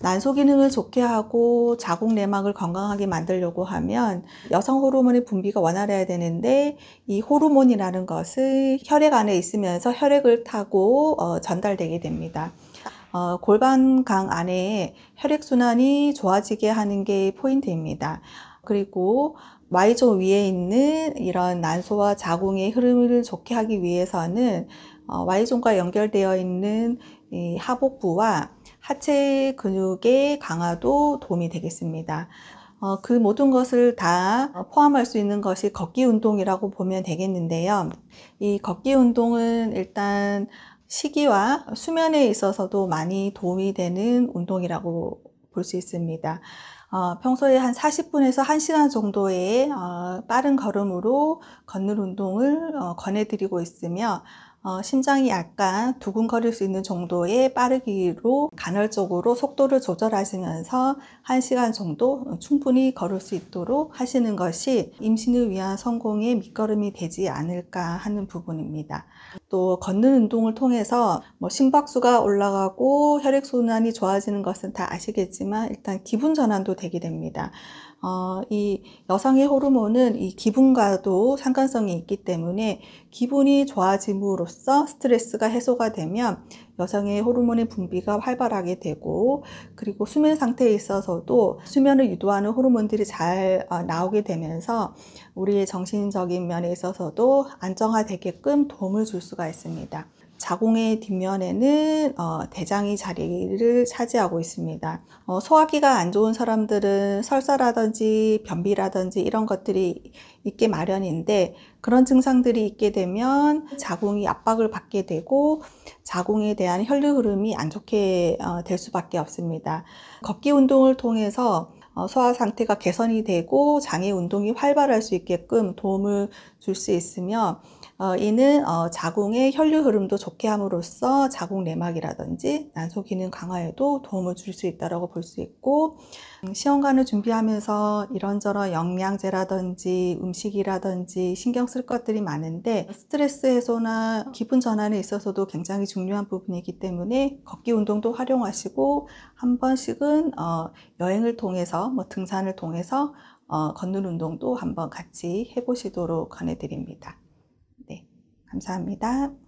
난소 기능을 좋게 하고 자궁 내막을 건강하게 만들려고 하면 여성 호르몬의 분비가 원활해야 되는데 이 호르몬이라는 것은 혈액 안에 있으면서 혈액을 타고 어, 전달되게 됩니다. 어, 골반강 안에 혈액순환이 좋아지게 하는 게 포인트입니다. 그리고 y 존 위에 있는 이런 난소와 자궁의 흐름을 좋게 하기 위해서는 어, Y존과 연결되어 있는 이 하복부와 하체 근육의 강화도 도움이 되겠습니다. 어, 그 모든 것을 다 어, 포함할 수 있는 것이 걷기 운동이라고 보면 되겠는데요. 이 걷기 운동은 일단 시기와 수면에 있어서도 많이 도움이 되는 운동이라고 볼 수 있습니다. 어, 평소에 한 40분에서 1시간 정도의 어, 빠른 걸음으로 걷는 운동을 어, 권해드리고 있으며 어, 심장이 약간 두근거릴 수 있는 정도의 빠르기로 간헐적으로 속도를 조절하시면서 1시간 정도 충분히 걸을 수 있도록 하시는 것이 임신을 위한 성공의 밑거름이 되지 않을까 하는 부분입니다. 또 걷는 운동을 통해서 뭐 심박수가 올라가고 혈액순환이 좋아지는 것은 다 아시겠지만 일단 기분 전환도 되게 됩니다. 어, 이 여성의 호르몬은 이 기분과도 상관성이 있기 때문에 기분이 좋아짐으로써 스트레스가 해소가 되면 여성의 호르몬의 분비가 활발하게 되고 그리고 수면 상태에 있어서도 수면을 유도하는 호르몬들이 잘 어, 나오게 되면서 우리의 정신적인 면에 있어서도 안정화되게끔 도움을 줄수 수가 있습니다. 자궁의 뒷면에는 어, 대장이 자리를 차지하고 있습니다. 어, 소화기가 안 좋은 사람들은 설사라든지 변비라든지 이런 것들이 있게 마련인데 그런 증상들이 있게 되면 자궁이 압박을 받게 되고 자궁에 대한 혈류 흐름이 안 좋게 어, 될 수밖에 없습니다. 걷기 운동을 통해서 어, 소화 상태가 개선이 되고 장의 운동이 활발할 수 있게끔 도움을 줄 수 있으며 어, 이는 어, 자궁의 혈류 흐름도 좋게 함으로써 자궁 내막이라든지 난소 기능 강화에도 도움을 줄 수 있다라고 볼 수 있고 음, 시험관을 준비하면서 이런저런 영양제라든지 음식이라든지 신경 쓸 것들이 많은데 스트레스 해소나 기분 전환에 있어서도 굉장히 중요한 부분이기 때문에 걷기 운동도 활용하시고 한 번씩은 어, 여행을 통해서 뭐 등산을 통해서 어, 걷는 운동도 한번 같이 해보시도록 권해드립니다. 감사합니다.